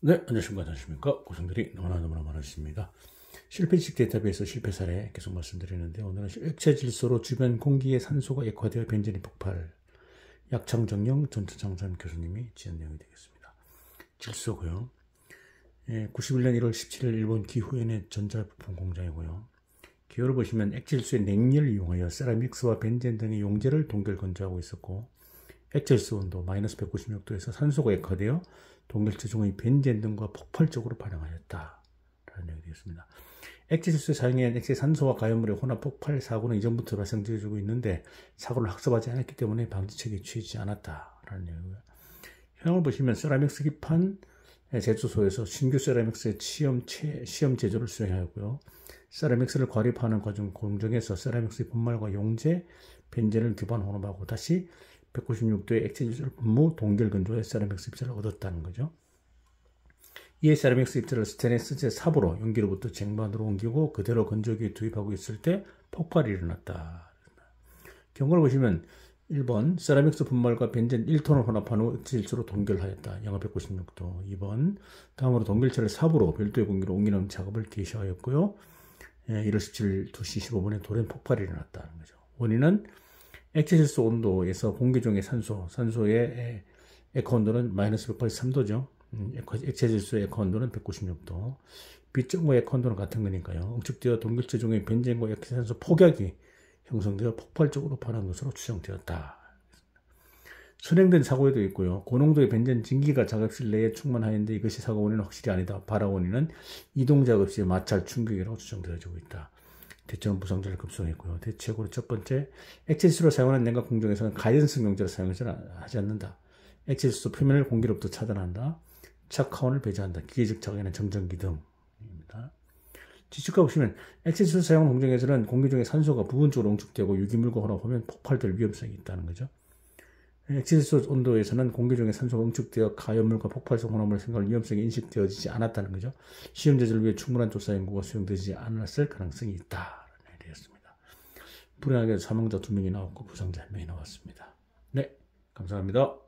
네, 안녕하십니까. 안녕하십니까. 고생들이 너무나 너무나 많으십니다. 실패식 데이터베이스 실패 사례 계속 말씀드리는데 오늘은 액체 질소로 주변 공기의 산소가 액화되어 벤젠이 폭발. 약창정령전투장전 교수님이 지은 내용이 되겠습니다. 질소고요. 예, 91년 1월 17일 일본 기후엔의 전자부품 공장이고요. 기호를 보시면 액질소의 냉열을 이용하여 세라믹스와 벤젠 등의 용제를 동결 건조하고 있었고 액체수 온도 마이너스 196도에서 산소가 액화되어 동결체 중의 벤젠 등과 폭발적으로 반응하였다. 라는 내용이 되겠습니다. 액체질소 사용에 액체 산소와 가염물의 혼합 폭발 사고는 이전부터 발생되고 어지 있는데 사고를 학습하지 않았기 때문에 방지책이 취하지 않았다라는 내용이고요. 현황을 보시면 세라믹스 기판 제조소에서 신규 세라믹스의 시험, 체, 시험 제조를 수행하였고요. 세라믹스를 과립하는 과정 공정에서 세라믹스의 분말과 용제, 벤젠을 교반 혼합하고 다시 196도의 액체 질소를 분모 동결 근조에 세라믹스 입자를 얻었다는 거죠. 이에 세라믹스 입자를 스테인스 제4부로 용기로부터 쟁반으로 옮기고 그대로 건조기에 투입하고 있을 때 폭발이 일어났다. 경고를 보시면 1번 세라믹스 분말과 벤젠 1톤을 혼합한 후 질소로 동결하였다. 영하 196도. 2번 다음으로 동결체를 삽으로 별도의 공기로 옮기는 작업을 개시하였고요. 예, 1월 17일 2시 15분에 돌연 폭발이 일어났다는 거죠. 원인은 액체 질소 온도에서 공기 중의 산소, 산소의 에코 온도는 마이너스 183도죠. 액체 질소의 에코 온도는 196도. 빛정과 에코 온도는 같은 거니까요. 응축되어 동결체 중의 변젠과 액체 산소 폭약이 형성되어 폭발적으로 발한 것으로 추정되었다. 선행된 사고에도 있고요. 고농도의 벤젠 증기가 작업실 내에 충만하였는데 이것이 사고 원인은 확실히 아니다. 발화 원인은 이동 작업실 마찰 충격이라고 추정되어지고 있다. 대체로 무상자를 급성했고요. 대체적으로 첫 번째, 액체수를 사용하는 냉각 공정에서는 가연성 용제를 사용하지 않는다. 액체수 표면을 공기로부터 차단한다. 착화원을 배제한다. 기계적 작용에는 정전기 등입니다. 지식과 보시면 액체수를 사용 하는 공정에서는 공기 중에 산소가 부분적으로 응축되고 유기물과 혼합하면 폭발될 위험성이 있다는 거죠. 엑실소 온도에서는 공기 중에 산소가 응축되어 가염물과 폭발성 혼합물 생성할 위험성이 인식되어지지 않았다는 거죠. 시험 제재를 위해 충분한 조사 연구가 수용되지 않았을 가능성이 있다라는 얘기였습니다. 불행하게 사망자 두명이 나왔고 부상자 한명이 나왔습니다. 네, 감사합니다.